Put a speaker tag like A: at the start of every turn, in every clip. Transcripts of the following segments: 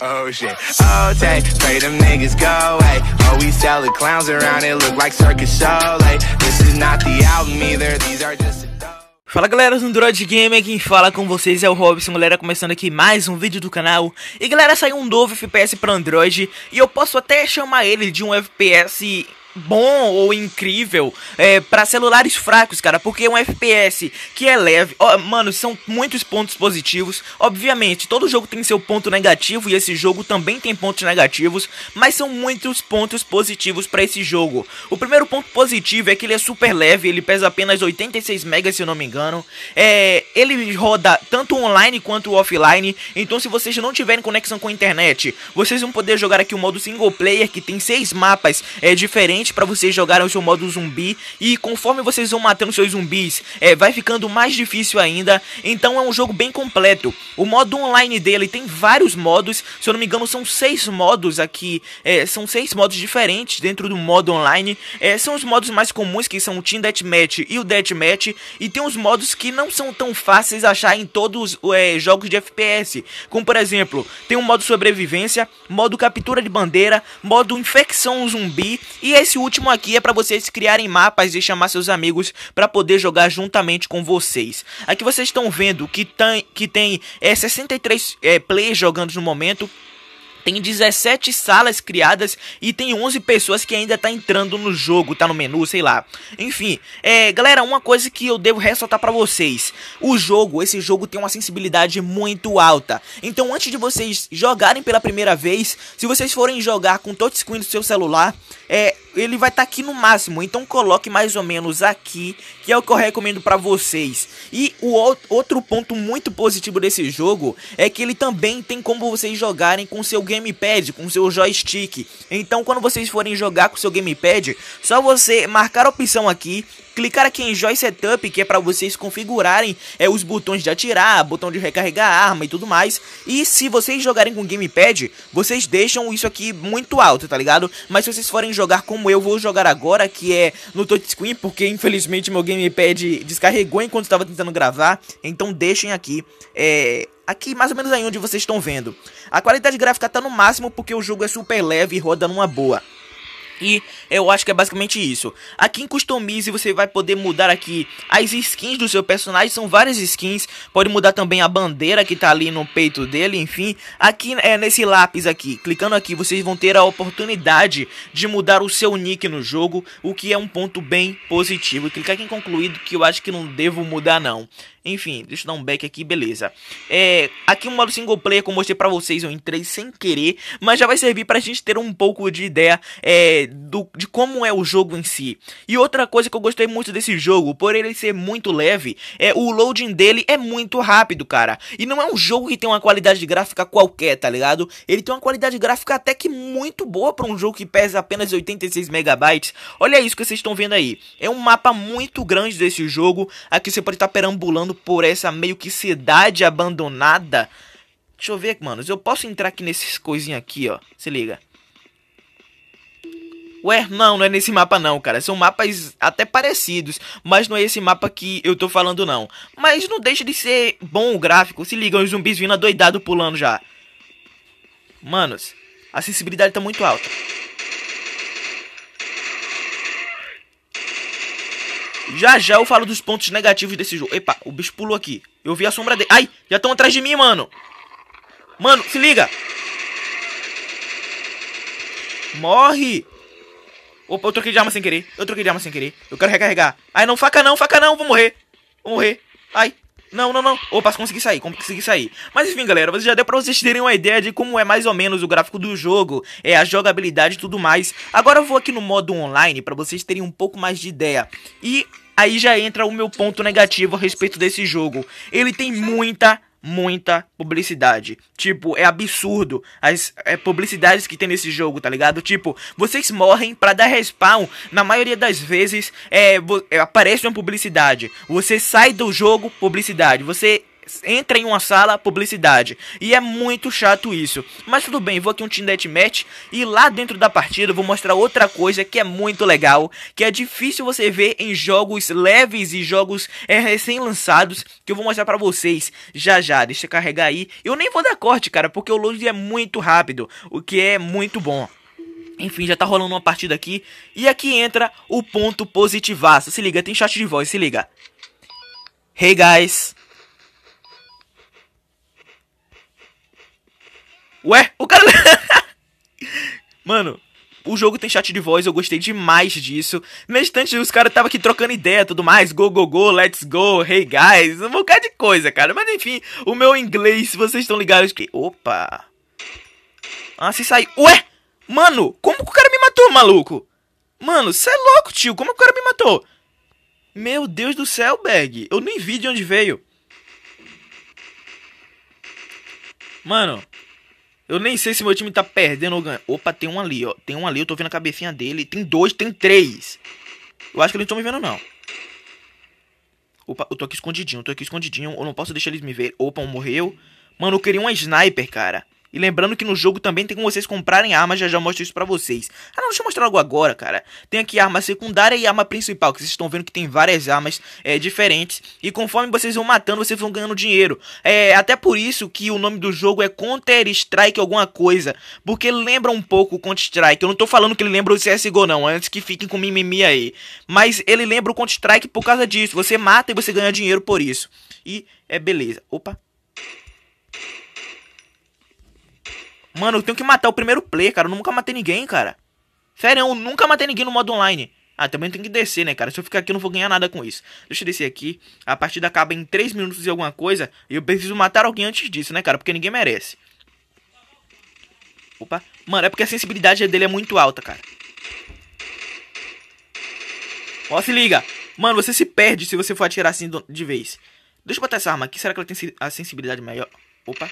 A: Oh shit. Oh pray them niggas go away. Oh, we sell the clowns around it, look like circus show. Like, this is not the album either, these are just Fala galera do Android Gamer, quem fala com vocês é o Robson, galera, começando aqui mais um vídeo do canal. E galera, saiu um novo FPS para Android, e eu posso até chamar ele de um FPS bom ou incrível é, para celulares fracos, cara, porque um FPS que é leve, ó, mano, são muitos pontos positivos. Obviamente, todo jogo tem seu ponto negativo e esse jogo também tem pontos negativos, mas são muitos pontos positivos para esse jogo. O primeiro ponto positivo é que ele é super leve, ele pesa apenas 86 MB, se eu não me engano. É, ele roda tanto online quanto offline, então se vocês não tiverem conexão com a internet, vocês vão poder jogar aqui o modo single player que tem seis mapas é, diferentes para vocês jogarem o seu modo zumbi. E conforme vocês vão matando seus zumbis, é, vai ficando mais difícil ainda. Então é um jogo bem completo. O modo online dele tem vários modos. Se eu não me engano, são seis modos aqui. É, são seis modos diferentes dentro do modo online. É, são os modos mais comuns que são o Team Deathmatch e o Deathmatch. E tem os modos que não são tão fáceis achar em todos os é, jogos de FPS. Como por exemplo, tem o modo sobrevivência, modo captura de bandeira, modo infecção zumbi. E esse é esse último aqui é para vocês criarem mapas e chamar seus amigos para poder jogar juntamente com vocês. Aqui vocês estão vendo que tem, que tem é, 63 é, players jogando no momento tem 17 salas criadas e tem 11 pessoas que ainda tá entrando no jogo, tá no menu, sei lá. Enfim, é, galera, uma coisa que eu devo ressaltar para vocês. O jogo, esse jogo tem uma sensibilidade muito alta. Então, antes de vocês jogarem pela primeira vez, se vocês forem jogar com touchscreen do seu celular, é ele vai estar tá aqui no máximo, então coloque mais ou menos aqui, que é o que eu recomendo para vocês. E o outro ponto muito positivo desse jogo é que ele também tem como vocês jogarem com seu gamepad, com seu joystick. Então quando vocês forem jogar com seu gamepad, só você marcar a opção aqui clicar aqui em Joy Setup, que é para vocês configurarem é, os botões de atirar, botão de recarregar a arma e tudo mais. E se vocês jogarem com gamepad, vocês deixam isso aqui muito alto, tá ligado? Mas se vocês forem jogar como eu vou jogar agora, que é no touchscreen, porque infelizmente meu gamepad descarregou enquanto estava tentando gravar, então deixem aqui, é, aqui mais ou menos aí onde vocês estão vendo. A qualidade gráfica tá no máximo porque o jogo é super leve e roda numa boa. E eu acho que é basicamente isso. Aqui em Customize você vai poder mudar aqui as skins do seu personagem, são várias skins. Pode mudar também a bandeira que tá ali no peito dele, enfim. Aqui é nesse lápis aqui, clicando aqui vocês vão ter a oportunidade de mudar o seu nick no jogo, o que é um ponto bem positivo. E clicar aqui em concluído que eu acho que não devo mudar não. Enfim, deixa eu dar um back aqui, beleza. É, aqui o modo single player, como eu mostrei pra vocês, eu entrei sem querer, mas já vai servir pra gente ter um pouco de ideia é, do, de como é o jogo em si. E outra coisa que eu gostei muito desse jogo, por ele ser muito leve, é o loading dele é muito rápido, cara. E não é um jogo que tem uma qualidade gráfica qualquer, tá ligado? Ele tem uma qualidade gráfica até que muito boa para um jogo que pesa apenas 86 megabytes. Olha isso que vocês estão vendo aí. É um mapa muito grande desse jogo. Aqui você pode estar tá perambulando por essa meio que cidade abandonada. Deixa eu ver, mano. Eu posso entrar aqui nesses coisinhas aqui, ó. Se liga. Ué, não, não é nesse mapa não, cara. São mapas até parecidos, mas não é esse mapa que eu tô falando não. Mas não deixa de ser bom o gráfico. Se liga, os zumbis vindo adoidado pulando já. Manos, a sensibilidade tá muito alta. Já já eu falo dos pontos negativos desse jogo. Epa, o bicho pulou aqui. Eu vi a sombra dele. Ai, já estão atrás de mim, mano. Mano, se liga. Morre. Opa, eu troquei de arma sem querer. Eu troquei de arma sem querer. Eu quero recarregar. Ai, não, faca não, faca não, vou morrer. Vou morrer. Ai. Não, não, não. Opa, consegui sair, consegui sair. Mas enfim, galera, já deu pra vocês terem uma ideia de como é mais ou menos o gráfico do jogo, é a jogabilidade e tudo mais. Agora eu vou aqui no modo online pra vocês terem um pouco mais de ideia. E aí já entra o meu ponto negativo a respeito desse jogo. Ele tem muita muita publicidade. Tipo, é absurdo as é, publicidades que tem nesse jogo, tá ligado? Tipo, vocês morrem para dar respawn. Na maioria das vezes, é, é, aparece uma publicidade. Você sai do jogo, publicidade. Você entra em uma sala, publicidade. E é muito chato isso. Mas tudo bem, vou aqui um Team Deathmatch e lá dentro da partida eu vou mostrar outra coisa que é muito legal, que é difícil você ver em jogos leves e jogos é, recém-lançados, que eu vou mostrar pra vocês já já. Deixa eu carregar aí. Eu nem vou dar corte, cara, porque o load é muito rápido, o que é muito bom. Enfim, já tá rolando uma partida aqui. E aqui entra o ponto positivaço. Se liga, tem chat de voz, se liga. Hey guys, Ué, o cara. Mano, o jogo tem chat de voz, eu gostei demais disso. Na instante, os caras estavam aqui trocando ideia tudo mais. Go, go, go, let's go, hey guys. Um bocado de coisa, cara. Mas enfim, o meu inglês, vocês estão ligados que. Opa! Ah, se sai. Ué! Mano, como que o cara me matou, maluco? Mano, cê é louco, tio. Como que o cara me matou? Meu Deus do céu, Bag. Eu nem vi de onde veio. Mano, eu nem sei se meu time tá perdendo ou ganhando. Opa, tem um ali, ó. Tem um ali, eu tô vendo a cabecinha dele. Tem dois, tem três. Eu acho que eles não estão me vendo, não. Opa, eu tô aqui escondidinho, eu tô aqui escondidinho. Eu não posso deixar eles me ver. Opa, um morreu. Mano, eu queria um sniper, cara. E lembrando que no jogo também tem como vocês comprarem armas, já já mostro isso pra vocês. Ah, não, deixa eu mostrar algo agora, cara. Tem aqui arma secundária e arma principal, que vocês estão vendo que tem várias armas é, diferentes. E conforme vocês vão matando, vocês vão ganhando dinheiro. É até por isso que o nome do jogo é Counter Strike alguma coisa. Porque lembra um pouco o Counter Strike. Eu não tô falando que ele lembra o CSGO não, antes que fiquem com mimimi aí. Mas ele lembra o Counter Strike por causa disso. Você mata e você ganha dinheiro por isso. E é beleza. Opa. Mano, eu tenho que matar o primeiro player, cara. Eu nunca matei ninguém, cara. Sério, eu nunca matei ninguém no modo online. Ah, também tem que descer, né, cara? Se eu ficar aqui, eu não vou ganhar nada com isso. Deixa eu descer aqui. A partida acaba em 3 minutos e alguma coisa. E eu preciso matar alguém antes disso, né, cara? Porque ninguém merece. Opa. Mano, é porque a sensibilidade dele é muito alta, cara. Ó, se liga. Mano, você se perde se você for atirar assim de vez. Deixa eu botar essa arma aqui. Será que ela tem a sensibilidade maior? Opa.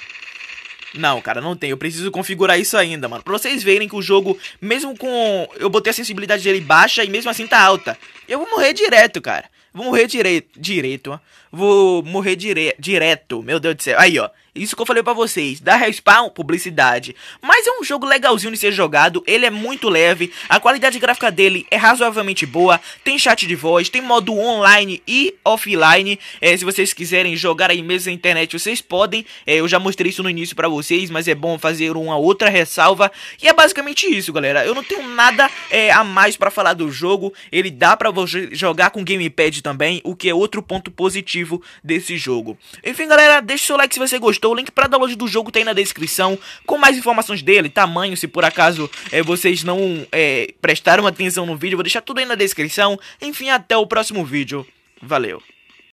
A: Não, cara, não tem. Eu preciso configurar isso ainda, mano. Pra vocês verem que o jogo, mesmo com... Eu botei a sensibilidade dele baixa e mesmo assim tá alta. Eu vou morrer direto, cara. Vou morrer direito. Direito, ó. Vou morrer dire... direto. Meu Deus do céu. Aí, ó. Isso que eu falei para vocês. da respawn, publicidade. Mas é um jogo legalzinho de ser jogado. Ele é muito leve. A qualidade gráfica dele é razoavelmente boa. Tem chat de voz. Tem modo online e offline. É, se vocês quiserem jogar aí mesmo na internet, vocês podem. É, eu já mostrei isso no início para vocês. Mas é bom fazer uma outra ressalva. E é basicamente isso, galera. Eu não tenho nada é, a mais para falar do jogo. Ele dá pra você jogar com gamepad também. O que é outro ponto positivo desse jogo. Enfim, galera. Deixa o seu like se você gostou o link para download do jogo tá aí na descrição, com mais informações dele, tamanho, se por acaso é, vocês não é, prestaram atenção no vídeo, vou deixar tudo aí na descrição. Enfim, até o próximo vídeo. Valeu!